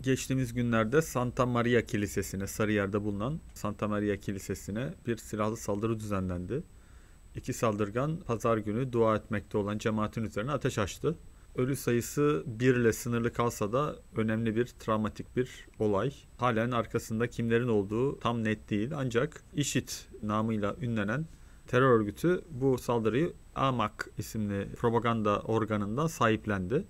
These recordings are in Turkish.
Geçtiğimiz günlerde Santa Maria Kilisesi'ne, Sarıyer'de bulunan Santa Maria Kilisesi'ne bir silahlı saldırı düzenlendi. İki saldırgan pazar günü dua etmekte olan cemaatin üzerine ateş açtı. Ölü sayısı bir ile sınırlı kalsa da önemli bir travmatik bir olay. Halen arkasında kimlerin olduğu tam net değil ancak IŞİD namıyla ünlenen terör örgütü bu saldırıyı AMAK isimli propaganda organından sahiplendi.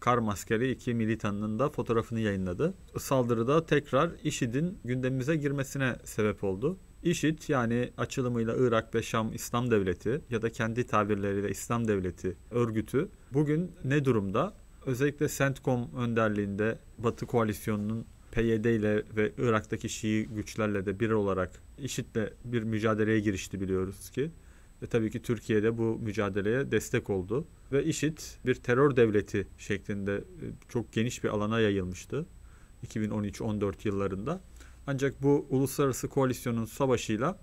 Kar maskeli iki militanının da fotoğrafını yayınladı. Saldırıda tekrar IŞİD'in gündemimize girmesine sebep oldu. IŞİD yani açılımıyla Irak ve Şam İslam Devleti ya da kendi tabirleriyle İslam Devleti örgütü bugün ne durumda? Özellikle CENTCOM önderliğinde Batı koalisyonunun PYD ile ve Irak'taki Şii güçlerle de bir olarak IŞİD'le bir mücadeleye girişti biliyoruz ki. Ve tabii ki Türkiye'de bu mücadeleye destek oldu. Ve IŞİD bir terör devleti şeklinde e, çok geniş bir alana yayılmıştı 2013-14 yıllarında. Ancak bu uluslararası koalisyonun savaşıyla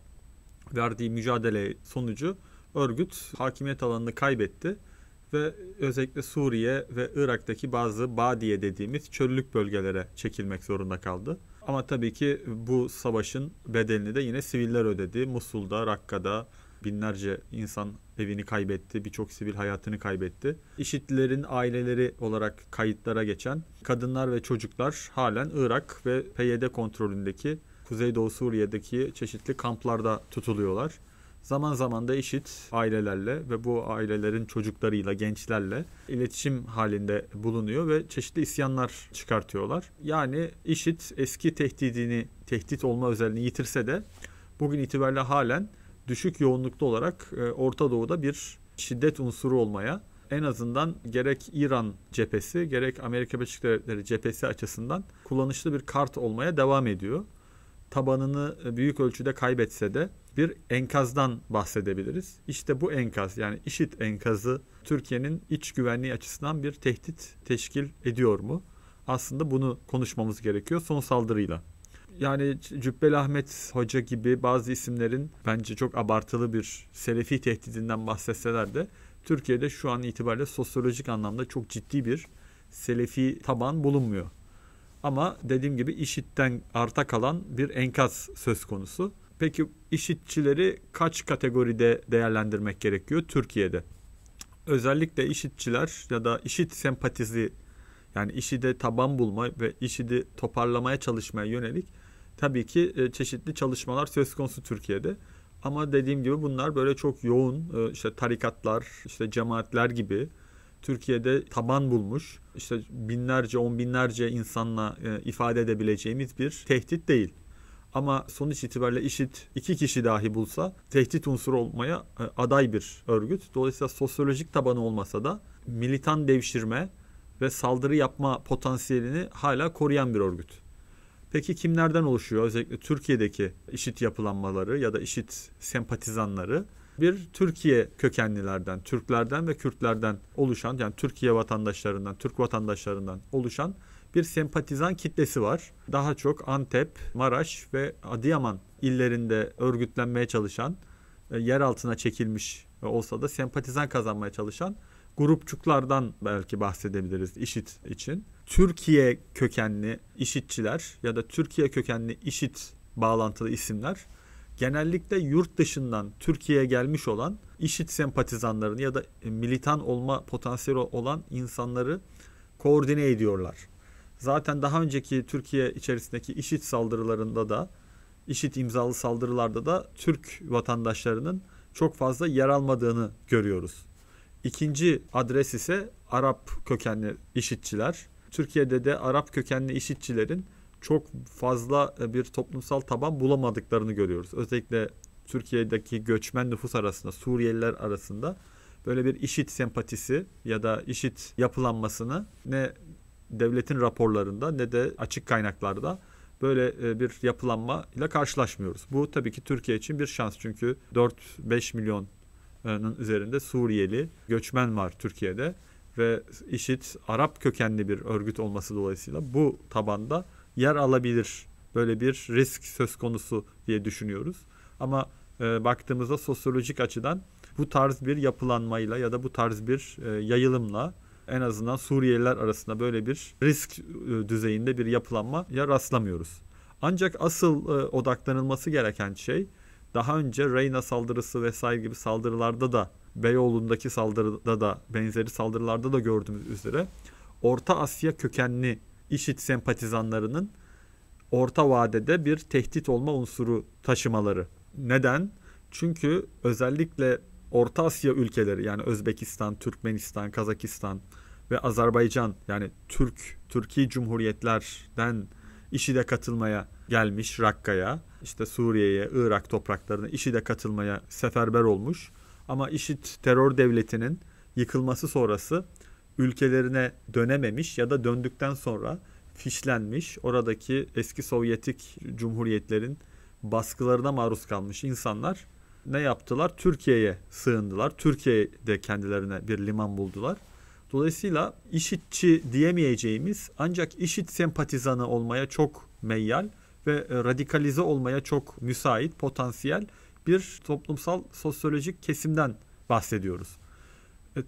verdiği mücadele sonucu örgüt hakimiyet alanını kaybetti ve özellikle Suriye ve Irak'taki bazı badiye dediğimiz çöllük bölgelere çekilmek zorunda kaldı. Ama tabii ki bu savaşın bedelini de yine siviller ödedi. Musul'da, Rakka'da binlerce insan evini kaybetti, birçok sivil hayatını kaybetti. İşitlilerin aileleri olarak kayıtlara geçen kadınlar ve çocuklar halen Irak ve PYD kontrolündeki Kuzeydoğu Suriye'deki çeşitli kamplarda tutuluyorlar zaman zaman da işit ailelerle ve bu ailelerin çocuklarıyla, gençlerle iletişim halinde bulunuyor ve çeşitli isyanlar çıkartıyorlar. Yani işit eski tehdidini, tehdit olma özelliğini yitirse de bugün itibariyle halen düşük yoğunlukta olarak e, Orta Doğu'da bir şiddet unsuru olmaya en azından gerek İran cephesi gerek Amerika Birleşik Devletleri cephesi açısından kullanışlı bir kart olmaya devam ediyor. Tabanını e, büyük ölçüde kaybetse de bir enkazdan bahsedebiliriz. İşte bu enkaz yani işit enkazı Türkiye'nin iç güvenliği açısından bir tehdit teşkil ediyor mu? Aslında bunu konuşmamız gerekiyor son saldırıyla. Yani Cübbel Ahmet Hoca gibi bazı isimlerin bence çok abartılı bir selefi tehdidinden bahsetseler de Türkiye'de şu an itibariyle sosyolojik anlamda çok ciddi bir selefi taban bulunmuyor. Ama dediğim gibi işitten arta kalan bir enkaz söz konusu. Peki işitçileri kaç kategoride değerlendirmek gerekiyor Türkiye'de? Özellikle işitçiler ya da işit sempatizi yani işide taban bulma ve işidi toparlamaya çalışmaya yönelik tabii ki e, çeşitli çalışmalar söz konusu Türkiye'de. Ama dediğim gibi bunlar böyle çok yoğun e, işte tarikatlar, işte cemaatler gibi Türkiye'de taban bulmuş işte binlerce on binlerce insanla e, ifade edebileceğimiz bir tehdit değil. Ama sonuç itibariyle IŞİD iki kişi dahi bulsa tehdit unsuru olmaya e, aday bir örgüt. Dolayısıyla sosyolojik tabanı olmasa da militan devşirme ve saldırı yapma potansiyelini hala koruyan bir örgüt. Peki kimlerden oluşuyor? Özellikle Türkiye'deki işit yapılanmaları ya da işit sempatizanları bir Türkiye kökenlilerden, Türklerden ve Kürtlerden oluşan yani Türkiye vatandaşlarından, Türk vatandaşlarından oluşan bir sempatizan kitlesi var. Daha çok Antep, Maraş ve Adıyaman illerinde örgütlenmeye çalışan, e, yer altına çekilmiş olsa da sempatizan kazanmaya çalışan grupçuklardan belki bahsedebiliriz işit için. Türkiye kökenli işitçiler ya da Türkiye kökenli işit bağlantılı isimler genellikle yurt dışından Türkiye'ye gelmiş olan işit sempatizanlarını ya da militan olma potansiyeli olan insanları koordine ediyorlar. Zaten daha önceki Türkiye içerisindeki IŞİD saldırılarında da IŞİD imzalı saldırılarda da Türk vatandaşlarının çok fazla yer almadığını görüyoruz. İkinci adres ise Arap kökenli işitçiler. Türkiye'de de Arap kökenli işitçilerin çok fazla e, bir toplumsal taban bulamadıklarını görüyoruz. Özellikle Türkiye'deki göçmen nüfus arasında, Suriyeliler arasında böyle bir işit sempatisi ya da işit yapılanmasını ne devletin raporlarında ne de açık kaynaklarda böyle e, bir yapılanma ile karşılaşmıyoruz. Bu tabii ki Türkiye için bir şans çünkü 4-5 milyonun üzerinde Suriyeli göçmen var Türkiye'de ve IŞİD Arap kökenli bir örgüt olması dolayısıyla bu tabanda yer alabilir. Böyle bir risk söz konusu diye düşünüyoruz. Ama e, baktığımızda sosyolojik açıdan bu tarz bir yapılanmayla ya da bu tarz bir e, yayılımla en azından Suriyeliler arasında böyle bir risk e, düzeyinde bir yapılanma ya rastlamıyoruz. Ancak asıl e, odaklanılması gereken şey daha önce Reyna saldırısı vesaire gibi saldırılarda da Beyoğlu'ndaki saldırıda da benzeri saldırılarda da gördüğümüz üzere Orta Asya kökenli işit sempatizanlarının orta vadede bir tehdit olma unsuru taşımaları. Neden? Çünkü özellikle Orta Asya ülkeleri yani Özbekistan, Türkmenistan, Kazakistan ve Azerbaycan yani Türk, Türkiye Cumhuriyetlerden işi de katılmaya gelmiş Rakka'ya. işte Suriye'ye, Irak topraklarına işi de katılmaya seferber olmuş. Ama IŞİD terör devletinin yıkılması sonrası ülkelerine dönememiş ya da döndükten sonra fişlenmiş. Oradaki eski Sovyetik cumhuriyetlerin baskılarına maruz kalmış insanlar ne yaptılar? Türkiye'ye sığındılar. Türkiye'de kendilerine bir liman buldular. Dolayısıyla işitçi diyemeyeceğimiz ancak işit sempatizanı olmaya çok meyyal ve e, radikalize olmaya çok müsait, potansiyel bir toplumsal sosyolojik kesimden bahsediyoruz.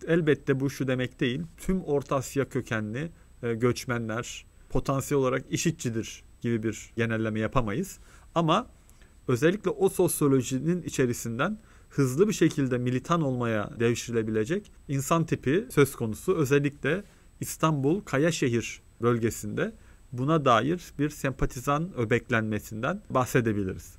Elbette bu şu demek değil. Tüm Orta Asya kökenli e, göçmenler potansiyel olarak işitçidir gibi bir genelleme yapamayız. Ama özellikle o sosyolojinin içerisinden hızlı bir şekilde militan olmaya devşirilebilecek insan tipi söz konusu özellikle İstanbul Kayaşehir bölgesinde buna dair bir sempatizan öbeklenmesinden bahsedebiliriz.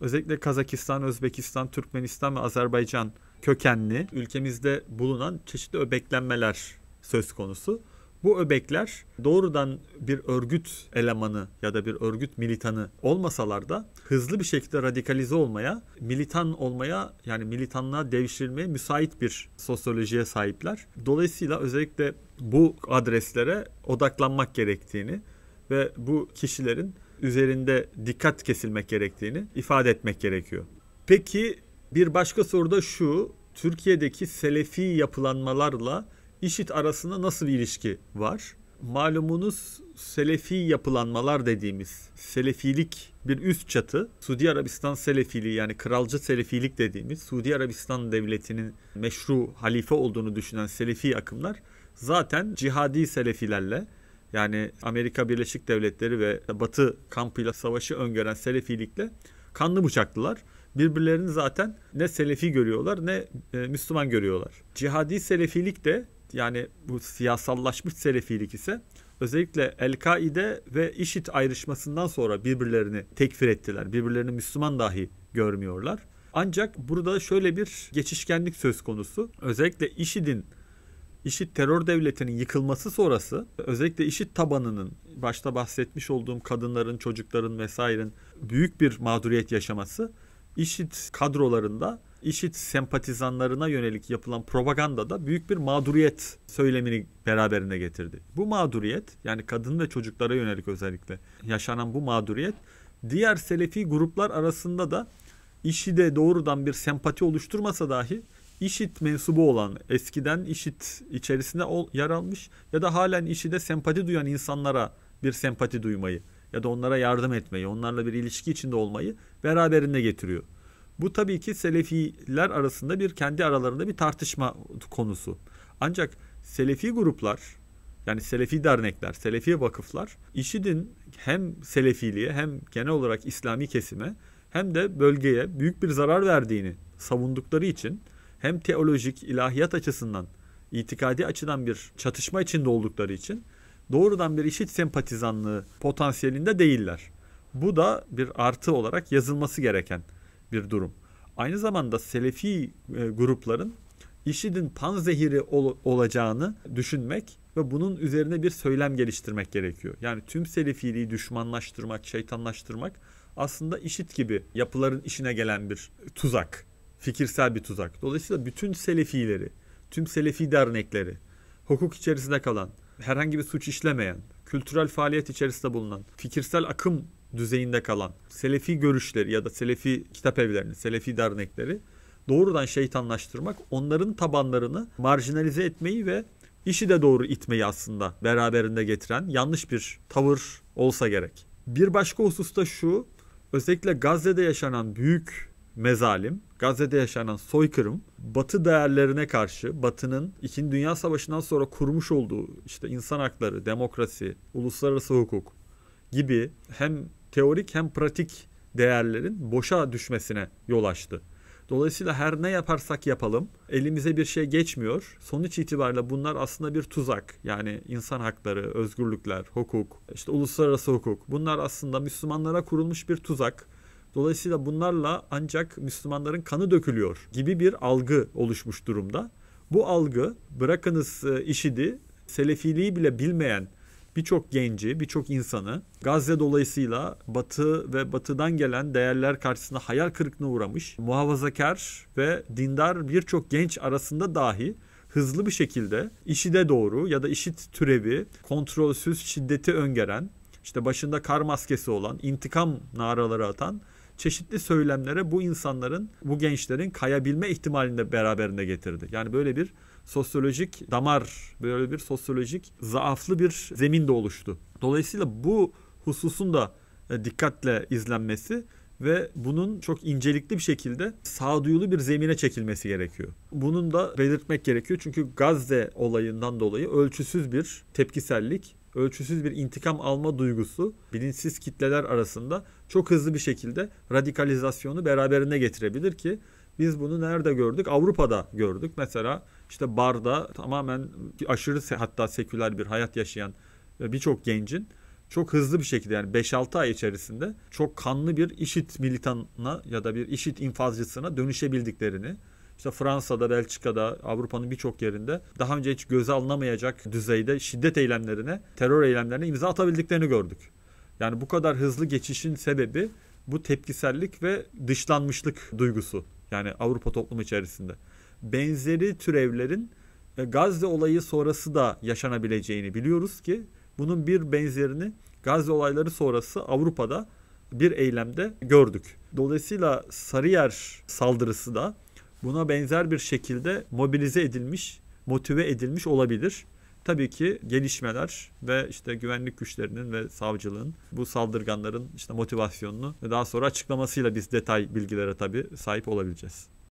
Özellikle Kazakistan, Özbekistan, Türkmenistan ve Azerbaycan kökenli ülkemizde bulunan çeşitli öbeklenmeler söz konusu. Bu öbekler doğrudan bir örgüt elemanı ya da bir örgüt militanı olmasalar da hızlı bir şekilde radikalize olmaya, militan olmaya yani militanlığa devşirilmeye müsait bir sosyolojiye sahipler. Dolayısıyla özellikle bu adreslere odaklanmak gerektiğini ve bu kişilerin üzerinde dikkat kesilmek gerektiğini ifade etmek gerekiyor. Peki bir başka soru da şu. Türkiye'deki selefi yapılanmalarla IŞİD arasında nasıl bir ilişki var? Malumunuz Selefi yapılanmalar dediğimiz Selefilik bir üst çatı Suudi Arabistan Selefiliği yani kralcı Selefilik dediğimiz Suudi Arabistan devletinin meşru halife olduğunu düşünen Selefi akımlar zaten cihadi Selefilerle yani Amerika Birleşik Devletleri ve Batı kampıyla savaşı öngören Selefilikle kanlı bıçaklılar. Birbirlerini zaten ne Selefi görüyorlar ne e, Müslüman görüyorlar. Cihadi Selefilik de yani bu siyasallaşmış selefilik ise özellikle El-Kaide ve IŞİD ayrışmasından sonra birbirlerini tekfir ettiler. Birbirlerini Müslüman dahi görmüyorlar. Ancak burada şöyle bir geçişkenlik söz konusu. Özellikle IŞİD'in IŞİD terör devletinin yıkılması sonrası özellikle IŞİD tabanının başta bahsetmiş olduğum kadınların, çocukların vesairenin büyük bir mağduriyet yaşaması IŞİD kadrolarında IŞİD sempatizanlarına yönelik yapılan propaganda da büyük bir mağduriyet söylemini beraberinde getirdi. Bu mağduriyet yani kadın ve çocuklara yönelik özellikle yaşanan bu mağduriyet diğer selefi gruplar arasında da IŞİD'e doğrudan bir sempati oluşturmasa dahi IŞİD mensubu olan eskiden IŞİD içerisinde yer almış ya da halen IŞİD'e sempati duyan insanlara bir sempati duymayı ya da onlara yardım etmeyi, onlarla bir ilişki içinde olmayı beraberinde getiriyor. Bu tabii ki Selefiler arasında bir kendi aralarında bir tartışma konusu. Ancak Selefi gruplar yani Selefi dernekler, Selefi vakıflar IŞİD'in hem Selefiliğe hem genel olarak İslami kesime hem de bölgeye büyük bir zarar verdiğini savundukları için hem teolojik, ilahiyat açısından, itikadi açıdan bir çatışma içinde oldukları için doğrudan bir işit sempatizanlığı potansiyelinde değiller. Bu da bir artı olarak yazılması gereken bir durum. Aynı zamanda Selefi e, grupların IŞİD'in panzehiri ol, olacağını düşünmek ve bunun üzerine bir söylem geliştirmek gerekiyor. Yani tüm Selefiliği düşmanlaştırmak, şeytanlaştırmak aslında IŞİD gibi yapıların işine gelen bir tuzak, fikirsel bir tuzak. Dolayısıyla bütün Selefileri, tüm Selefi dernekleri, hukuk içerisinde kalan, herhangi bir suç işlemeyen, kültürel faaliyet içerisinde bulunan, fikirsel akım düzeyinde kalan Selefi görüşleri ya da Selefi kitap evlerini, Selefi dernekleri doğrudan şeytanlaştırmak, onların tabanlarını marjinalize etmeyi ve işi de doğru itmeyi aslında beraberinde getiren yanlış bir tavır olsa gerek. Bir başka hususta şu, özellikle Gazze'de yaşanan büyük mezalim, Gazze'de yaşanan soykırım, Batı değerlerine karşı, Batı'nın 2. Dünya Savaşı'ndan sonra kurmuş olduğu işte insan hakları, demokrasi, uluslararası hukuk gibi hem teorik hem pratik değerlerin boşa düşmesine yol açtı. Dolayısıyla her ne yaparsak yapalım elimize bir şey geçmiyor. Sonuç itibariyle bunlar aslında bir tuzak. Yani insan hakları, özgürlükler, hukuk, işte uluslararası hukuk. Bunlar aslında Müslümanlara kurulmuş bir tuzak. Dolayısıyla bunlarla ancak Müslümanların kanı dökülüyor gibi bir algı oluşmuş durumda. Bu algı bırakınız e, IŞİD'i, Selefiliği bile bilmeyen birçok genci, birçok insanı Gazze dolayısıyla Batı ve Batı'dan gelen değerler karşısında hayal kırıklığına uğramış. Muhafazakar ve dindar birçok genç arasında dahi hızlı bir şekilde IŞİD'e doğru ya da IŞİD türevi kontrolsüz şiddeti öngören, işte başında kar maskesi olan, intikam naraları atan çeşitli söylemlere bu insanların, bu gençlerin kayabilme ihtimalini de beraberinde getirdi. Yani böyle bir sosyolojik damar, böyle bir sosyolojik zaaflı bir zemin de oluştu. Dolayısıyla bu hususun da e, dikkatle izlenmesi ve bunun çok incelikli bir şekilde sağduyulu bir zemine çekilmesi gerekiyor. Bunun da belirtmek gerekiyor çünkü Gazze olayından dolayı ölçüsüz bir tepkisellik ölçüsüz bir intikam alma duygusu bilinçsiz kitleler arasında çok hızlı bir şekilde radikalizasyonu beraberine getirebilir ki biz bunu nerede gördük? Avrupa'da gördük. Mesela işte barda tamamen aşırı hatta seküler bir hayat yaşayan e, birçok gencin çok hızlı bir şekilde yani 5-6 ay içerisinde çok kanlı bir işit militanına ya da bir işit infazcısına dönüşebildiklerini işte Fransa'da, Belçika'da, Avrupa'nın birçok yerinde daha önce hiç göze alınamayacak düzeyde şiddet eylemlerine, terör eylemlerine imza atabildiklerini gördük. Yani bu kadar hızlı geçişin sebebi bu tepkisellik ve dışlanmışlık duygusu. Yani Avrupa toplumu içerisinde. Benzeri türevlerin e, Gazze olayı sonrası da yaşanabileceğini biliyoruz ki bunun bir benzerini Gazze olayları sonrası Avrupa'da bir eylemde gördük. Dolayısıyla Sarıyer saldırısı da buna benzer bir şekilde mobilize edilmiş, motive edilmiş olabilir. Tabii ki gelişmeler ve işte güvenlik güçlerinin ve savcılığın bu saldırganların işte motivasyonunu ve daha sonra açıklamasıyla biz detay bilgilere tabii sahip olabileceğiz.